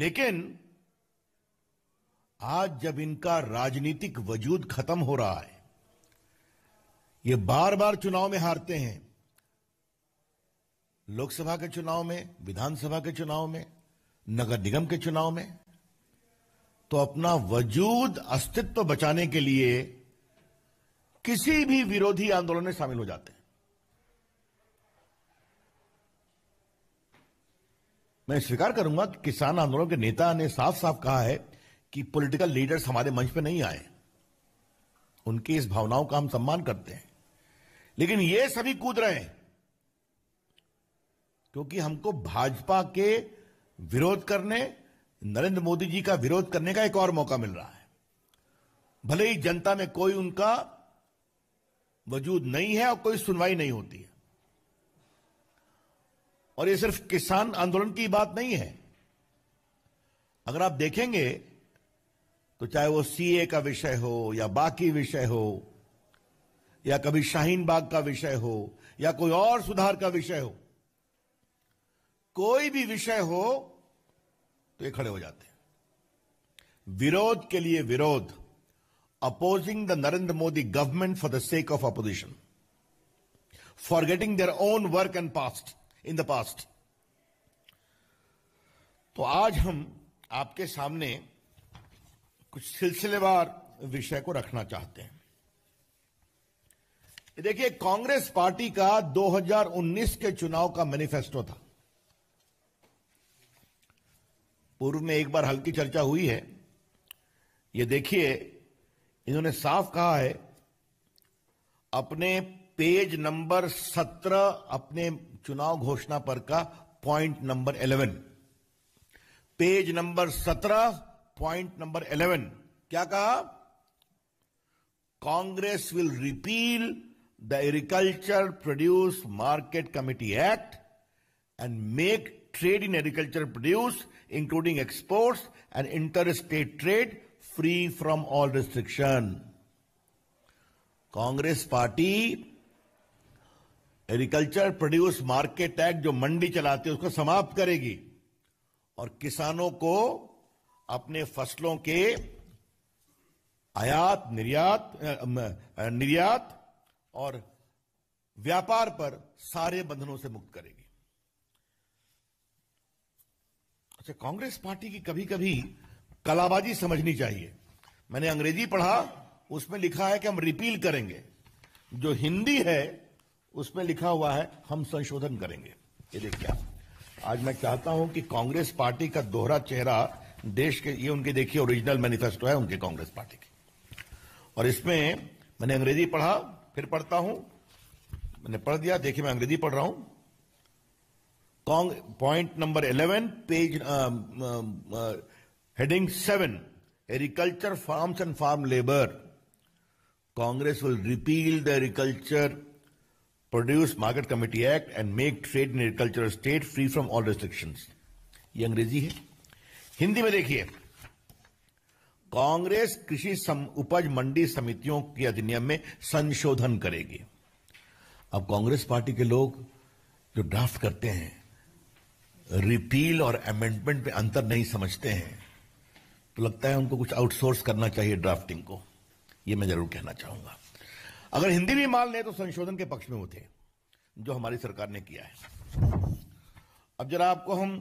लेकिन आज जब इनका राजनीतिक वजूद खत्म हो रहा है ये बार बार चुनाव में हारते हैं लोकसभा के चुनाव में विधानसभा के चुनाव में नगर निगम के चुनाव में तो अपना वजूद अस्तित्व बचाने के लिए किसी भी विरोधी आंदोलन में शामिल हो जाते हैं मैं स्वीकार करूंगा कि किसान आंदोलन के नेता ने साफ साफ कहा है कि पॉलिटिकल लीडर्स हमारे मंच पे नहीं आए उनकी इस भावनाओं का हम सम्मान करते हैं लेकिन ये सभी कूद रहे हैं क्योंकि हमको भाजपा के विरोध करने नरेंद्र मोदी जी का विरोध करने का एक और मौका मिल रहा है भले ही जनता में कोई उनका वजूद नहीं है और कोई सुनवाई नहीं होती है और ये सिर्फ किसान आंदोलन की बात नहीं है अगर आप देखेंगे तो चाहे वो सीए का विषय हो या बाकी विषय हो या कभी शाहीन बाग का विषय हो या कोई और सुधार का विषय हो कोई भी विषय हो तो ये खड़े हो जाते हैं विरोध के लिए विरोध opposing the Narendra Modi government for the sake of opposition for getting their own work and past in the past तो आज हम आपके सामने कुछ सिलसिलेवार विषय को रखना चाहते हैं देखिए कांग्रेस पार्टी का 2019 के चुनाव का मैनिफेस्टो था पूर्व में एक बार हल्की चर्चा हुई है ये देखिए इन्होंने साफ कहा है अपने पेज नंबर 17 अपने चुनाव घोषणा पर का point number eleven page number सत्रह पॉइंट नंबर इलेवन क्या कहा Congress will repeal the agriculture produce market committee act and make trade in agriculture produce including exports and inter state trade free from all restriction Congress party agriculture produce market act जो मंडी चलाती है उसको समाप्त करेगी और किसानों को अपने फसलों के आयात निर्यात निर्यात और व्यापार पर सारे बंधनों से मुक्त करेगी अच्छा कांग्रेस पार्टी की कभी कभी कलाबाजी समझनी चाहिए मैंने अंग्रेजी पढ़ा उसमें लिखा है कि हम रिपील करेंगे जो हिंदी है उसमें लिखा हुआ है हम संशोधन करेंगे ये देखिए आज मैं चाहता हूं कि कांग्रेस पार्टी का दोहरा चेहरा देश के ये उनके देखिए ओरिजिनल मैनिफेस्टो है उनके कांग्रेस पार्टी की और इसमें मैंने अंग्रेजी पढ़ा फिर पढ़ता हूं मैंने पढ़ दिया देखिए मैं अंग्रेजी पढ़ रहा हूं point number eleven page heading seven agriculture farms and farm labour Congress will repeal the agriculture produce market committee act and make trade in agriculture state free from all restriction ये अंग्रेजी है हिंदी में देखिए कांग्रेस कृषि उपज मंडी समितियों के अधिनियम में संशोधन करेगी अब कांग्रेस पार्टी के लोग जो ड्राफ्ट करते हैं रिपील और अमेंडमेंट में अंतर नहीं समझते हैं तो लगता है उनको कुछ आउटसोर्स करना चाहिए ड्राफ्टिंग को ये मैं जरूर कहना चाहूंगा अगर हिंदी भी मान ले तो संशोधन के पक्ष में होते जो हमारी सरकार ने किया है अब जरा आपको हम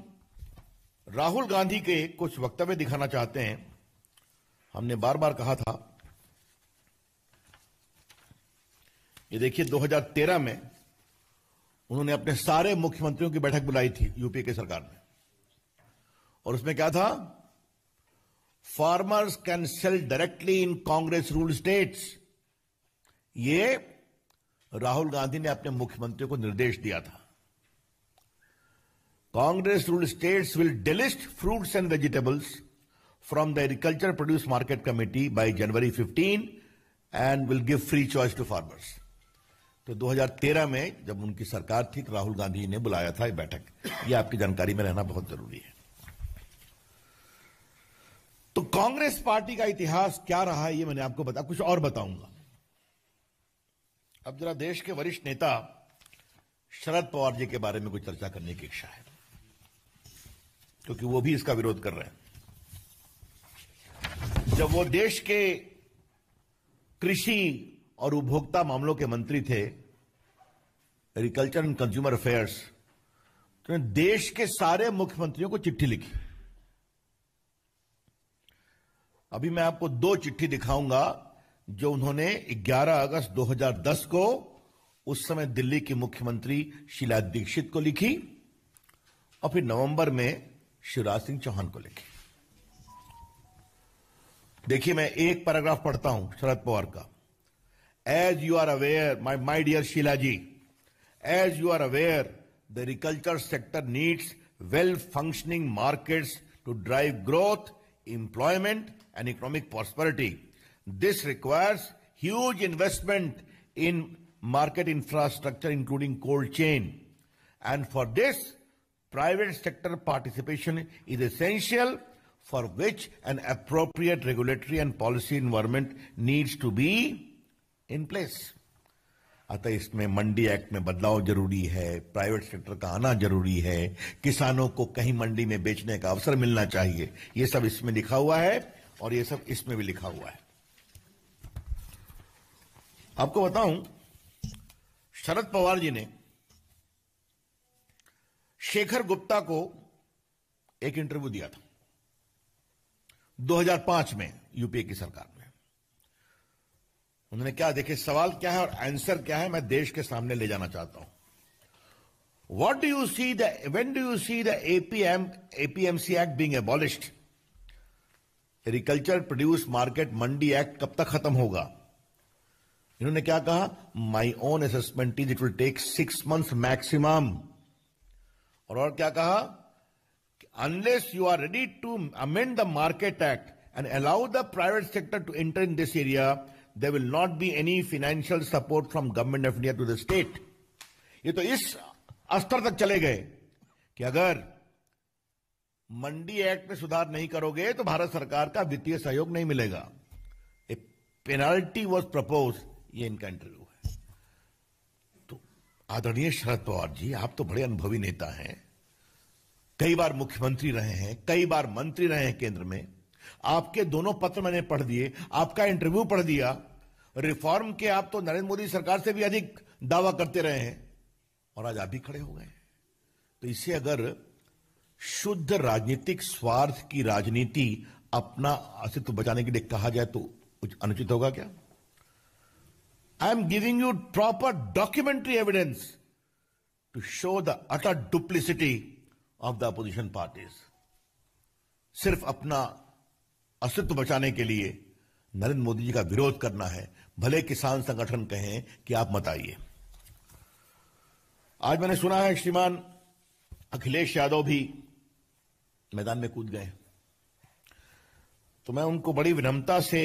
राहुल गांधी के कुछ वक्तव्य दिखाना चाहते हैं हमने बार बार कहा था ये देखिए 2013 में उन्होंने अपने सारे मुख्यमंत्रियों की बैठक बुलाई थी यूपीए की सरकार ने और उसमें क्या था farmers can sell directly in Congress rule states ये राहुल गांधी ने अपने मुख्यमंत्री को निर्देश दिया था Congress rule states will delist fruits and vegetables from the agriculture produce market committee by January 15 and will give free choice to farmers तो 2013 में जब उनकी सरकार थी राहुल गांधी ने बुलाया था ये बैठक ये आपकी जानकारी में रहना बहुत जरूरी है तो कांग्रेस पार्टी का इतिहास क्या रहा है ये मैंने आपको बता कुछ और बताऊंगा अब जरा देश के वरिष्ठ नेता शरद पवार जी के बारे में कुछ चर्चा करने की इच्छा है क्योंकि वो भी इसका विरोध कर रहे हैं जब वो देश के कृषि और उपभोक्ता मामलों के मंत्री थे एग्रीकल्चर एंड कंज्यूमर अफेयर्स तो देश के सारे मुख्यमंत्रियों को चिट्ठी लिखी अभी मैं आपको दो चिट्ठी दिखाऊंगा जो उन्होंने 11 अगस्त 2010 को उस समय दिल्ली की मुख्यमंत्री शीला दीक्षित को लिखी और फिर नवंबर में शिवराज सिंह चौहान को लिखी देखिए मैं एक पैराग्राफ पढ़ता हूं शरद पवार का as you are aware my my dear Sheila ji as you are aware the agriculture sector needs well functioning markets to drive growth employment and economic prosperity This requires huge investment in market infrastructure, including cold chain. And for this, private sector participation is essential for which an appropriate regulatory and policy environment needs to be in place. अतः इसमें मंडी act में बदलाव जरूरी है private sector का आना जरूरी है किसानों को कहीं मंडी में बेचने का अवसर मिलना चाहिए ये सब इसमें लिखा हुआ है और ये सब इसमें भी लिखा हुआ है आपको बताऊं शरद पवार जी ने शेखर गुप्ता को एक इंटरव्यू दिया था 2005 में यूपीए की सरकार में उन्होंने क्या देखे सवाल क्या है और आंसर क्या है मैं देश के सामने ले जाना चाहता हूं what do you see the when do you see the APM APMC act being abolished agriculture produce market mandi act कब तक खत्म होगा इन्होंने क्या कहा my own assessment is it will take six month maximum और और क्या कहा unless you are ready to amend the market act and allow the private sector to enter in this area there will not be any financial support from government of India to the state ये तो इस स्तर तक चले गए कि अगर मंडी act में सुधार नहीं करोगे तो भारत सरकार का वित्तीय सहयोग नहीं मिलेगा ए पेनाल्टी वॉज प्रपोज ये इनका इंटरव्यू है तो आदरणीय शरद पवार जी आप तो बड़े अनुभवी नेता हैं कई बार मुख्यमंत्री रहे हैं कई बार मंत्री रहे हैं केंद्र में आपके दोनों पत्र मैंने पढ़ दिए आपका इंटरव्यू पढ़ दिया रिफॉर्म के आप तो नरेंद्र मोदी सरकार से भी अधिक दावा करते रहे हैं और आज आप भी खड़े हो गए तो इसे अगर शुद्ध राजनीतिक स्वार्थ की राजनीति अपना अस्तित्व बचाने के लिए कहा जाए तो कुछ अनुचित होगा क्या I am giving you proper documentary evidence to show the utter duplicity of the opposition parties. सिर्फ अपना अस्तित्व बचाने के लिए नरेंद्र मोदी जी का विरोध करना है भले किसान संगठन कहें कि आप मत आइए आज मैंने सुना है श्रीमान अखिलेश यादव भी मैदान में कूद गए तो मैं उनको बड़ी विनम्रता से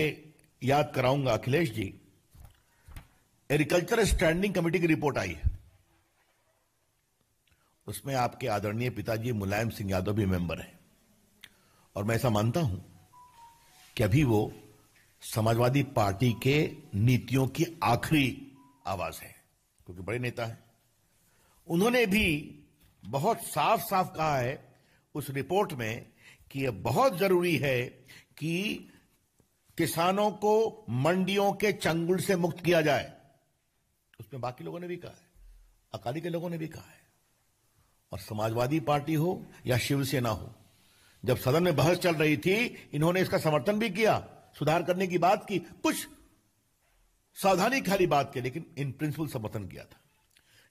याद कराऊंगा Akhilesh ji agriculture standing committee की रिपोर्ट आई है उसमें आपके आदरणीय पिताजी मुलायम सिंह यादव भी मेंबर हैं और मैं ऐसा मानता हूं कि अभी वो समाजवादी पार्टी के नीतियों की आखिरी आवाज है क्योंकि बड़े नेता हैं उन्होंने भी बहुत साफ साफ कहा है उस रिपोर्ट में कि यह बहुत जरूरी है कि किसानों को मंडियों के चंगुल से मुक्त किया जाए उसमें बाकी लोगों ने भी कहा है अकाली के लोगों ने भी कहा है और समाजवादी पार्टी हो या शिवसेना हो जब सदन में बहस चल रही थी इन्होंने इसका समर्थन भी किया सुधार करने की बात की कुछ सावधानी खाली बात की लेकिन इन प्रिंसिपल समर्थन किया था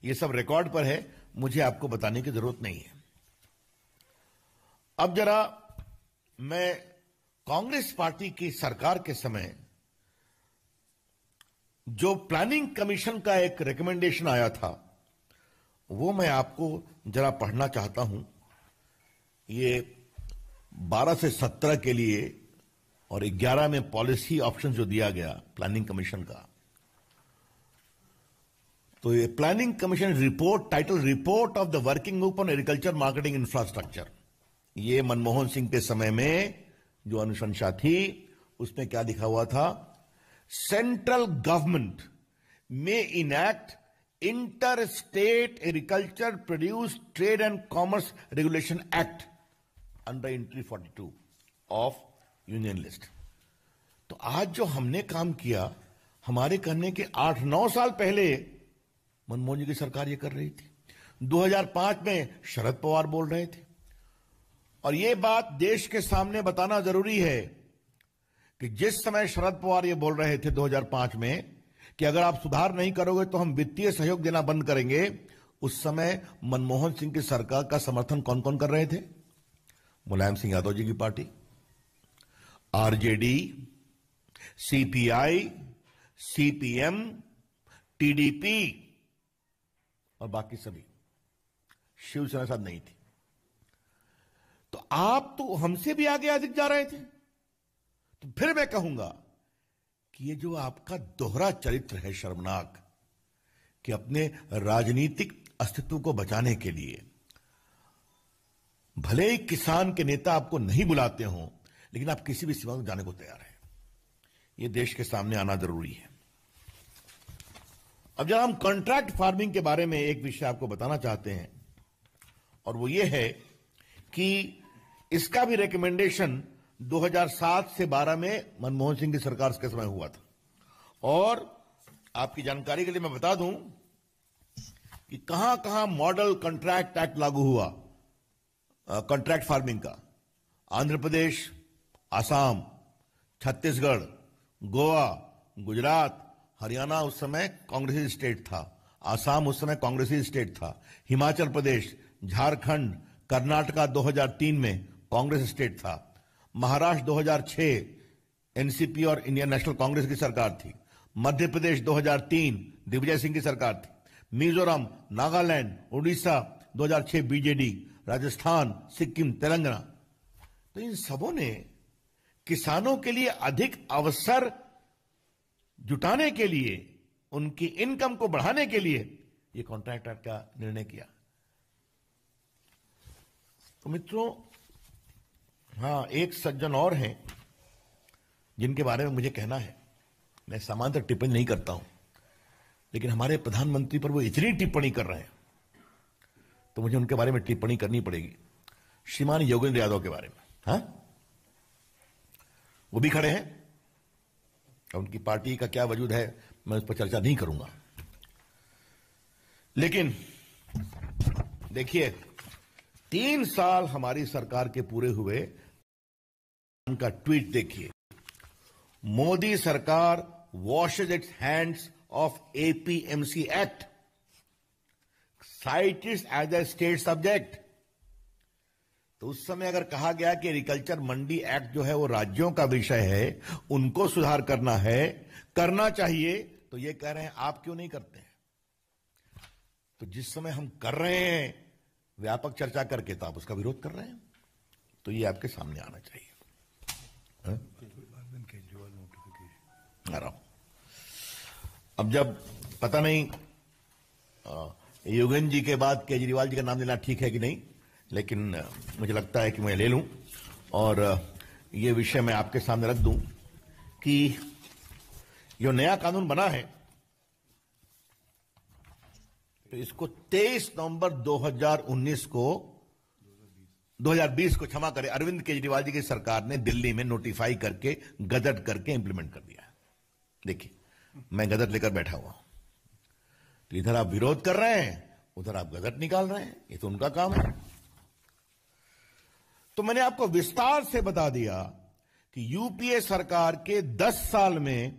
यह सब रिकॉर्ड पर है मुझे आपको बताने की जरूरत नहीं है अब जरा मैं कांग्रेस पार्टी की सरकार के समय जो प्लानिंग कमीशन का एक रिकमेंडेशन आया था वो मैं आपको जरा पढ़ना चाहता हूं ये 12 से 17 के लिए और 11 में पॉलिसी ऑप्शन जो दिया गया प्लानिंग कमीशन का तो ये planning commission report title report of the working group on agriculture marketing infrastructure ये मनमोहन सिंह के समय में जो अनुशंसा थी उसमें क्या लिखा हुआ था सेंट्रल गवर्नमेंट में enact inter state agriculture produce trade and commerce regulation act under entry forty two of union list तो आज जो हमने काम किया हमारे करने के आठ नौ साल पहले मनमोहन जी की सरकार ये कर रही थी 2005 में शरद पवार बोल रहे थे और ये बात देश के सामने बताना जरूरी है कि जिस समय शरद पवार ये बोल रहे थे 2005 में कि अगर आप सुधार नहीं करोगे तो हम वित्तीय सहयोग देना बंद करेंगे उस समय मनमोहन सिंह की सरकार का समर्थन कौन कौन कर रहे थे मुलायम सिंह यादव जी की party RJD CPI CPM TDP और बाकी सभी शिवसेना साथ नहीं थी तो आप तो हमसे भी आगे अधिक जा रहे थे तो फिर मैं कहूंगा कि ये जो आपका दोहरा चरित्र है शर्मनाक कि अपने राजनीतिक अस्तित्व को बचाने के लिए भले ही किसान के नेता आपको नहीं बुलाते हो लेकिन आप किसी भी सीमा में जाने को तैयार हैं ये देश के सामने आना जरूरी है अब जब हम कॉन्ट्रैक्ट फार्मिंग के बारे में एक विषय आपको बताना चाहते हैं और वो ये है कि इसका भी रिकमेंडेशन 2007 से 12 में मनमोहन सिंह की सरकार के समय हुआ था और आपकी जानकारी के लिए मैं बता दूं कि कहां कहां मॉडल कॉन्ट्रैक्ट एक्ट लागू हुआ कॉन्ट्रैक्ट फार्मिंग का आंध्र प्रदेश आसाम छत्तीसगढ़ गोवा गुजरात हरियाणा उस समय कांग्रेसी स्टेट था आसाम उस समय कांग्रेसी स्टेट था हिमाचल प्रदेश झारखंड कर्नाटका 2003 में कांग्रेस स्टेट था महाराष्ट्र 2006 एनसीपी और इंडियन नेशनल कांग्रेस की सरकार थी मध्य प्रदेश 2003 दिग्विजय सिंह की सरकार थी मिजोरम नागालैंड उड़ीसा 2006 बीजेडी राजस्थान सिक्किम तेलंगाना तो इन सबों ने किसानों के लिए अधिक अवसर जुटाने के लिए उनकी इनकम को बढ़ाने के लिए ये कॉन्ट्रैक्टर का निर्णय किया तो मित्रों हाँ एक सज्जन और हैं जिनके बारे में मुझे कहना है मैं सामान्य टिप्पणी नहीं करता हूं लेकिन हमारे प्रधानमंत्री पर वो इतनी टिप्पणी कर रहे हैं तो मुझे उनके बारे में टिप्पणी करनी पड़ेगी श्रीमान योगेंद्र यादव के बारे में हाँ वो भी खड़े हैं और उनकी पार्टी का क्या वजूद है मैं उस पर चर्चा नहीं करूंगा लेकिन देखिए तीन साल हमारी सरकार के पूरे हुए उनका ट्वीट देखिए मोदी सरकार washes its hands off APMC act cite is as a state subject तो उस समय अगर कहा गया कि एग्रीकल्चर मंडी एक्ट जो है वो राज्यों का विषय है उनको सुधार करना है करना चाहिए तो ये कह रहे हैं आप क्यों नहीं करते हैं तो जिस समय हम कर रहे हैं व्यापक चर्चा करके तो आप उसका विरोध कर रहे हैं तो ये आपके सामने आना चाहिए अब जब पता नहीं योगेन जी के बाद केजरीवाल जी का नाम लेना ठीक है कि नहीं लेकिन मुझे लगता है कि मैं ले लूं और ये विषय मैं आपके सामने रख दूं कि जो नया कानून बना है तो इसको 23 नवंबर 2019 को 2020 को क्षमा करें अरविंद केजरीवाल जी की सरकार ने दिल्ली में नोटिफाई करके गजट करके इंप्लीमेंट कर दिया देखिए मैं गदर लेकर बैठा हुआ तो इधर आप विरोध कर रहे हैं उधर आप गदर निकाल रहे हैं ये तो उनका काम है तो मैंने आपको विस्तार से बता दिया कि यूपीए सरकार के 10 साल में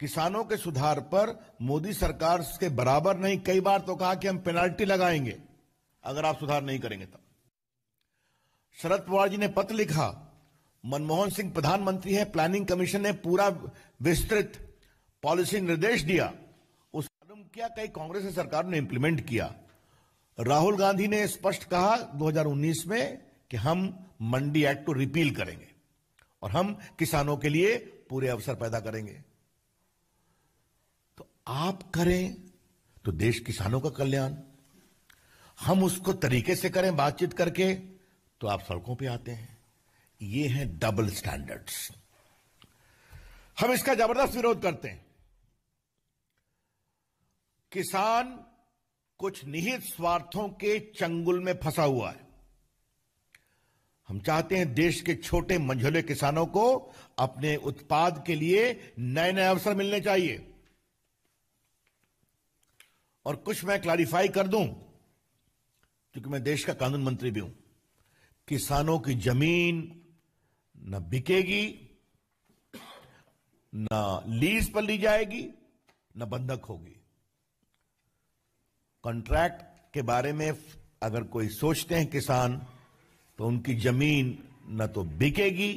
किसानों के सुधार पर मोदी सरकार के बराबर नहीं कई बार तो कहा कि हम पेनाल्टी लगाएंगे अगर आप सुधार नहीं करेंगे तब शरद पवार जी ने पत्र लिखा मनमोहन सिंह प्रधानमंत्री है प्लानिंग कमीशन ने पूरा विस्तृत पॉलिसी निर्देश दिया उस मालूम क्या कई कांग्रेस सरकार ने इंप्लीमेंट किया राहुल गांधी ने स्पष्ट कहा 2019 में कि हम मंडी एक्ट को रिपील करेंगे और हम किसानों के लिए पूरे अवसर पैदा करेंगे तो आप करें तो देश किसानों का कल्याण हम उसको तरीके से करें बातचीत करके तो आप सड़कों पे आते हैं ये हैं डबल स्टैंडर्ड्स हम इसका जबरदस्त विरोध करते हैं किसान कुछ निहित स्वार्थों के चंगुल में फंसा हुआ है हम चाहते हैं देश के छोटे मंझोले किसानों को अपने उत्पाद के लिए नए नए अवसर मिलने चाहिए और कुछ मैं क्लैरिफाई कर दूं क्योंकि मैं देश का कानून मंत्री भी हूं किसानों की जमीन न बिकेगी न लीज पर ली जाएगी न बंधक होगी कॉन्ट्रैक्ट के बारे में अगर कोई सोचते हैं किसान तो उनकी जमीन न तो बिकेगी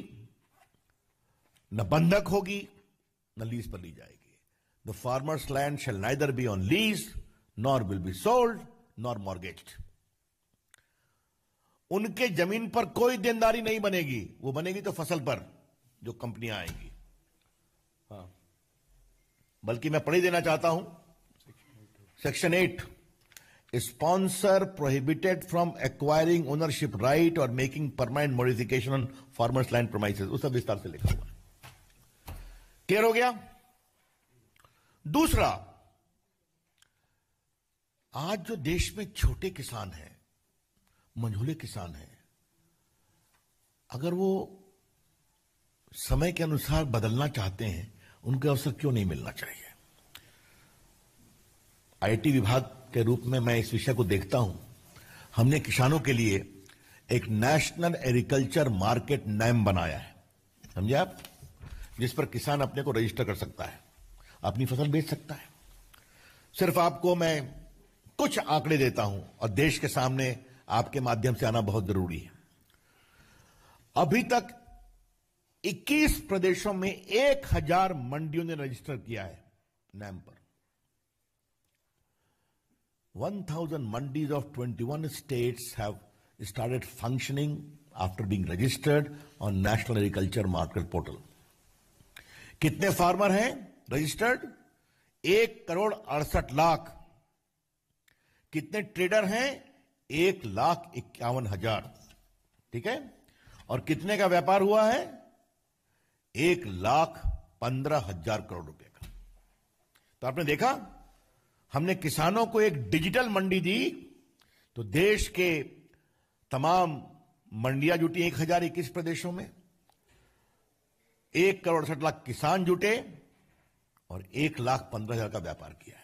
न बंधक होगी न लीज पर ली जाएगी the farmers land shall neither be on lease nor will be sold nor mortgage उनके जमीन पर कोई देनदारी नहीं बनेगी वो बनेगी तो फसल पर जो कंपनियां आएंगी हाँ बल्कि मैं पढ़ी देना चाहता हूं section eight sponsor prohibited from acquiring ownership right or making permanent modification on farmers land premises उसका विस्तार से लिखा हुआ है क्लियर हो गया दूसरा आज जो देश में छोटे किसान हैं मंझूले किसान हैं अगर वो समय के अनुसार बदलना चाहते हैं उनको अवसर क्यों नहीं मिलना चाहिए आईटी विभाग के रूप में मैं इस विषय को देखता हूं हमने किसानों के लिए एक नेशनल एग्रीकल्चर मार्केट नैम बनाया है समझे आप जिस पर किसान अपने को रजिस्टर कर सकता है अपनी फसल बेच सकता है सिर्फ आपको मैं कुछ आंकड़े देता हूं और देश के सामने आपके माध्यम से आना बहुत जरूरी है अभी तक 21 प्रदेशों में 1000 मंडियों ने रजिस्टर किया है नैम पर 1,000 mandis of 21 states have started functioning after being registered on National Agriculture Market Portal. kitne farmer hain registered 1 crore 68 lakh kitne trader hain 1 lakh इक्यावन हजार ठीक है और कितने का व्यापार हुआ है एक लाख पंद्रह हजार करोड़ रुपए का तो आपने देखा हमने किसानों को एक डिजिटल मंडी दी तो देश के तमाम मंडियां जुटी एक हजार इक्कीस प्रदेशों में एक करोड़ सठ लाख किसान जुटे और एक लाख पंद्रह हजार का व्यापार किया है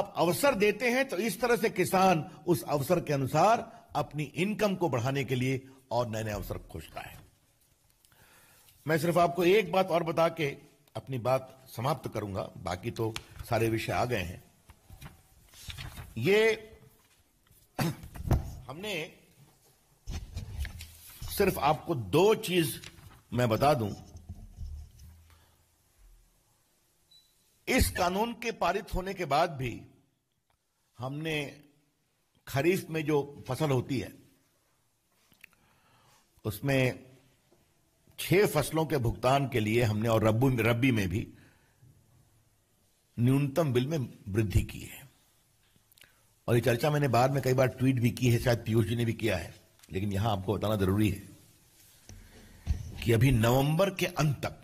आप अवसर देते हैं तो इस तरह से किसान उस अवसर के अनुसार अपनी इनकम को बढ़ाने के लिए और नए नए अवसर खोजता है मैं सिर्फ आपको एक बात और बता के अपनी बात समाप्त करूंगा बाकी तो सारे विषय आ गए हैं ये हमने सिर्फ आपको दो चीज मैं बता दूं इस कानून के पारित होने के बाद भी हमने खरीफ में जो फसल होती है उसमें छह फसलों के भुगतान के लिए हमने और रब्बी में भी न्यूनतम बिल में वृद्धि की है और ये चर्चा मैंने बाद में कई बार ट्वीट भी की है शायद पीयूष जी ने भी किया है लेकिन यहां आपको बताना जरूरी है कि अभी नवंबर के अंत तक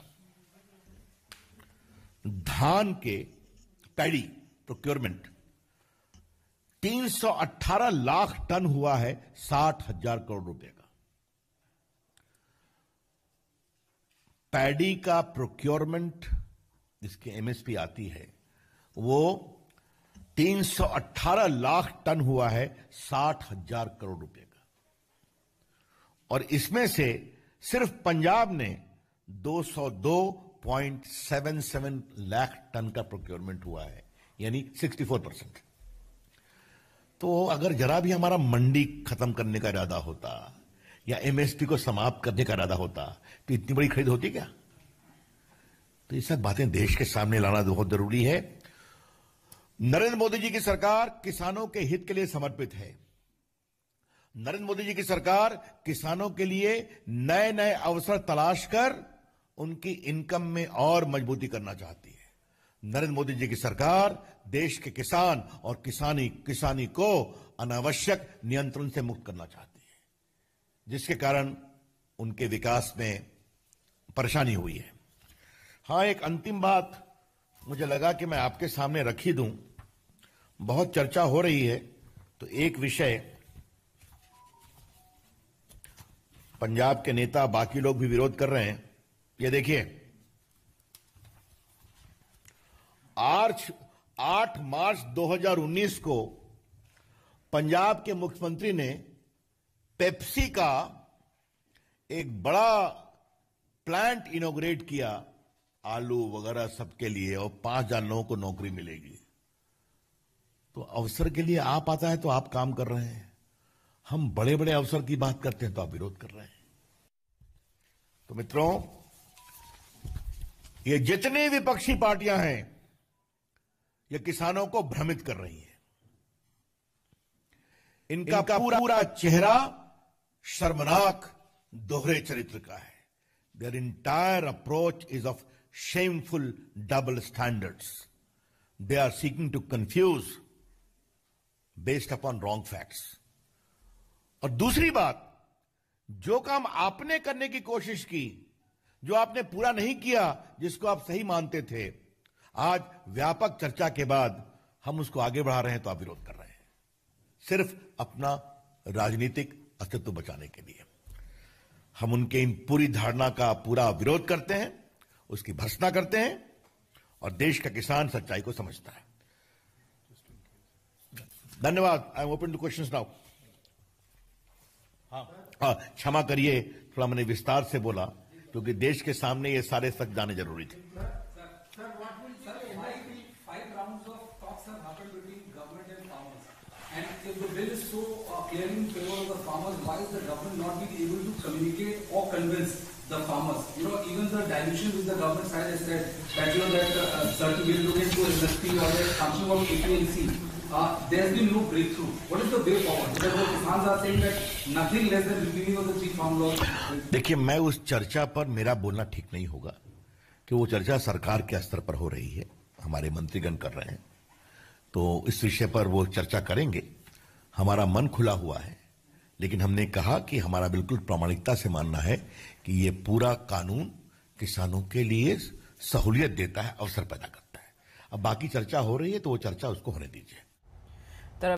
धान के पैडी प्रोक्योरमेंट 318 लाख टन हुआ है साठ हजार करोड़ रुपए का पैडी का प्रोक्योरमेंट जिसके एमएसपी आती है वो 318 लाख टन हुआ है साठ हजार करोड़ रुपए का और इसमें से सिर्फ पंजाब ने 202.77 लाख टन का प्रोक्योरमेंट हुआ है यानी 64 परसेंट तो अगर जरा भी हमारा मंडी खत्म करने का इरादा होता या एमएसपी को समाप्त करने का इरादा होता तो इतनी बड़ी खरीद होती क्या तो ये सब बातें देश के सामने लाना बहुत जरूरी है नरेंद्र मोदी जी की सरकार किसानों के हित के लिए समर्पित है नरेंद्र मोदी जी की सरकार किसानों के लिए नए नए अवसर तलाश कर उनकी इनकम में और मजबूती करना चाहती है नरेंद्र मोदी जी की सरकार देश के किसान और किसानी किसानी को अनावश्यक नियंत्रण से मुक्त करना चाहती है जिसके कारण उनके विकास में परेशानी हुई है हां एक अंतिम बात मुझे लगा कि मैं आपके सामने रखी दूं बहुत चर्चा हो रही है तो एक विषय पंजाब के नेता बाकी लोग भी विरोध कर रहे हैं ये देखिए आर्च 8 मार्च 2019 को पंजाब के मुख्यमंत्री ने पेप्सी का एक बड़ा प्लांट इनोग्रेट किया आलू वगैरह सबके लिए और पांच हजार लोगों को नौकरी मिलेगी तो अवसर के लिए आप आता है तो आप काम कर रहे हैं हम बड़े बड़े अवसर की बात करते हैं तो आप विरोध कर रहे हैं तो मित्रों ये जितनी विपक्षी पार्टियां हैं ये किसानों को भ्रमित कर रही हैं इनका, इनका पूरा, पूरा चेहरा शर्मनाक दोहरे चरित्र का है their entire approach is of shameful double standards. They are seeking to confuse based upon wrong facts. और दूसरी बात जो काम आपने करने की कोशिश की जो आपने पूरा नहीं किया जिसको आप सही मानते थे आज व्यापक चर्चा के बाद हम उसको आगे बढ़ा रहे हैं तो आप विरोध कर रहे हैं सिर्फ अपना राजनीतिक अस्तित्व बचाने के लिए हम उनके इन पूरी धारणा का पूरा विरोध करते हैं उसकी भर्सना करते हैं और देश का किसान सच्चाई को समझता है धन्यवाद I am open to question now हाँ क्षमा करिए थोड़ा मैंने विस्तार से बोला क्योंकि देश के सामने ये सारे सच जाने जरूरी थे the farmers. You know, even the dilution which the government side has said that you know that uh, certain will look into industry or they're talking about APNC. Uh, there has been no breakthrough. What is the way forward? Because the farmers are saying that nothing less than repealing of the three farm laws. देखिए मैं उस चर्चा पर मेरा बोलना ठीक नहीं होगा कि वो चर्चा सरकार के स्तर पर हो रही है हमारे मंत्रीगण कर रहे हैं तो इस विषय पर वो चर्चा करेंगे हमारा मन खुला हुआ है लेकिन हमने कहा कि हमारा बिल्कुल प्रामाणिकता से मानना है कि ये पूरा कानून किसानों के लिए सहूलियत देता है अवसर पैदा करता है अब बाकी चर्चा हो रही है तो वो चर्चा उसको होने दीजिए